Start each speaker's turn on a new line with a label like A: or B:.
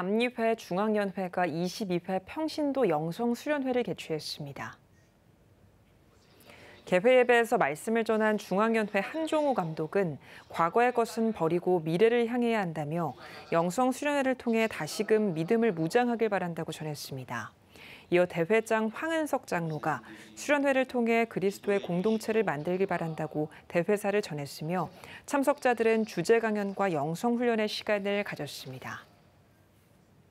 A: 감리회 중앙연회가 22회 평신도 영성수련회를 개최했습니다. 개회 예배에서 말씀을 전한 중앙연회 한종호 감독은 과거의 것은 버리고 미래를 향해야 한다며 영성 수련회를 통해 다시금 믿음을 무장하길 바란다고 전했습니다. 이어 대회장 황은석 장로가 수련회를 통해 그리스도의 공동체를 만들길 바란다고 대회사를 전했으며 참석자들은 주제 강연과 영성 훈련의 시간을 가졌습니다.